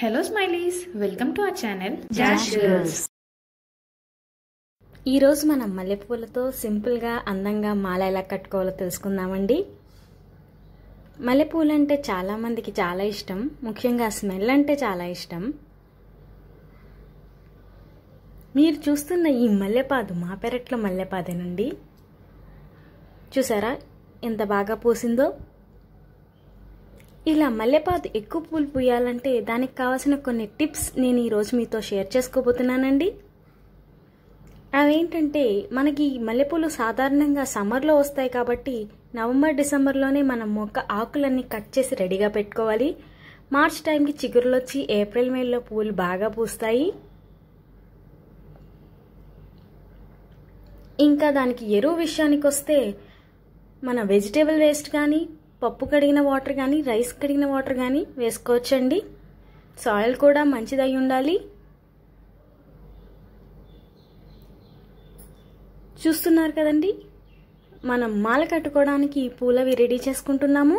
hello smileys welcome to our channel ఈరోజు మనం మల్లెపూలతో సింపుల్గా అందంగా మాల ఎలా కట్టుకోవాలో తెలుసుకుందామండి మల్లెపూలు అంటే చాలామందికి చాలా ఇష్టం ముఖ్యంగా స్మెల్ అంటే చాలా ఇష్టం మీరు చూస్తున్న ఈ మల్లెపాదు మా పెరట్లో మల్లెపాదేనండి చూసారా ఎంత బాగా పూసిందో ఇలా మల్లెపాదు ఎక్కువ పూలు పూయాలంటే దానికి కావాల్సిన కొన్ని టిప్స్ నేను ఈరోజు మీతో షేర్ చేసుకోబోతున్నానండి అవేంటంటే మనకి మల్లెపూలు సాధారణంగా సమ్మర్లో వస్తాయి కాబట్టి నవంబర్ డిసెంబర్లోనే మనం మొక్క ఆకులన్నీ కట్ చేసి రెడీగా పెట్టుకోవాలి మార్చ్ టైంకి చిగురులు వచ్చి ఏప్రిల్ మేలో పూలు బాగా పూస్తాయి ఇంకా దానికి ఎరువు విషయానికి వస్తే మన వెజిటేబుల్ వేస్ట్ కానీ పప్పు కడిగిన వాటర్ కానీ రైస్ కడిగిన వాటర్ కానీ వేసుకోవచ్చండి సాయిల్ కూడా మంచిదై ఉండాలి చూస్తున్నారు కదండి మనం మాల కట్టుకోవడానికి పూలవి రెడీ చేసుకుంటున్నాము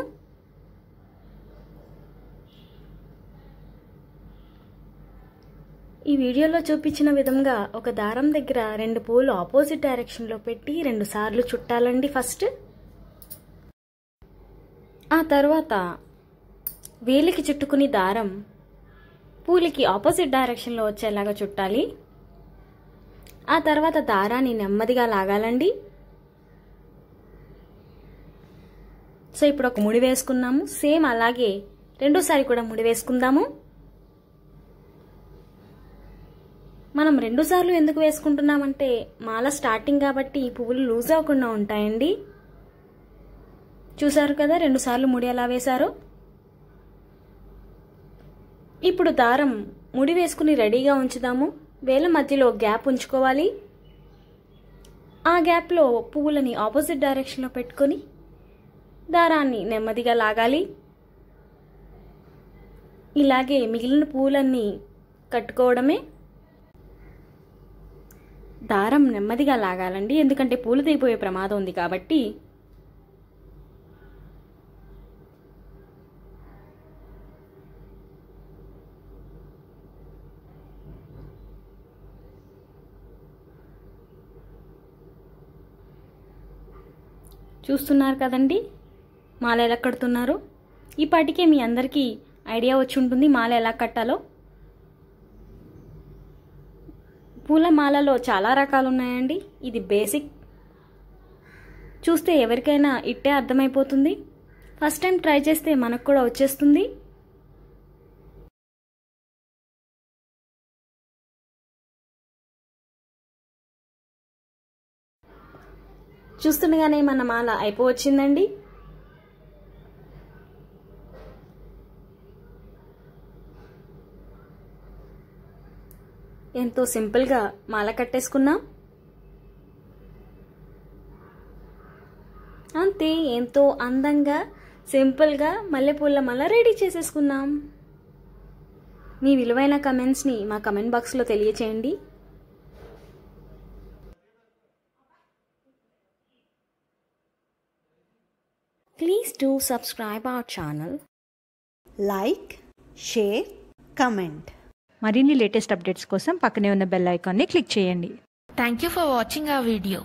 ఈ వీడియోలో చూపించిన విధంగా ఒక దారం దగ్గర రెండు పూలు ఆపోజిట్ డైరెక్షన్లో పెట్టి రెండు సార్లు చుట్టాలండి ఫస్ట్ ఆ తర్వాత వేలికి చుట్టుకుని దారం పూలికి ఆపోజిట్ డైరెక్షన్లో వచ్చేలాగా చుట్టాలి ఆ తర్వాత దారాన్ని నెమ్మదిగా లాగాలండి సో ఇప్పుడు ఒక ముడి వేసుకున్నాము సేమ్ అలాగే రెండోసారి కూడా ముడి వేసుకుందాము మనం రెండుసార్లు ఎందుకు వేసుకుంటున్నామంటే మాల స్టార్టింగ్ కాబట్టి ఈ పువ్వులు లూజ్ అవ్వకుండా ఉంటాయండి చూశారు కదా రెండుసార్లు ముడి ఎలా వేశారు ఇప్పుడు దారం ముడి వేసుకుని రెడీగా ఉంచుదాము వేల మధ్యలో గ్యాప్ ఉంచుకోవాలి ఆ గ్యాప్లో పువ్వులని ఆపోజిట్ డైరెక్షన్లో పెట్టుకొని దారాన్ని నెమ్మదిగా లాగాలి ఇలాగే మిగిలిన పువ్వులన్నీ కట్టుకోవడమే దారం నెమ్మదిగా లాగాలండి ఎందుకంటే పూలు తెగిపోయే ప్రమాదం ఉంది కాబట్టి చూస్తున్నారు కదండి మాల ఎలా కడుతున్నారు ఈ పాటికే మీ అందరికీ ఐడియా వచ్చి ఉంటుంది మాల ఎలా కట్టాలో పూల మాలలో చాలా రకాలు ఉన్నాయండి ఇది బేసిక్ చూస్తే ఎవరికైనా ఇట్టే అర్థమైపోతుంది ఫస్ట్ టైం ట్రై చేస్తే మనకు కూడా వచ్చేస్తుంది చూస్తుండగానే మన మాల అయిపోవచ్చిందండి ఎంతో సింపుల్గా మాల కట్టేసుకున్నాం అంతే ఎంతో అందంగా సింపుల్గా మల్లెపూల మాల రెడీ చేసేసుకున్నాం మీ విలువైన కమెంట్స్ని మా కమెంట్ బాక్స్లో తెలియచేయండి please do subscribe our channel like share comment మరిన్ని లేటెస్ట్ అప్డేట్స్ కోసం పక్కనే ఉన్న బెల్ ఐకాన్ని క్లిక్ చేయండి థ్యాంక్ యూ ఫర్ వాచింగ్ ఆ వీడియో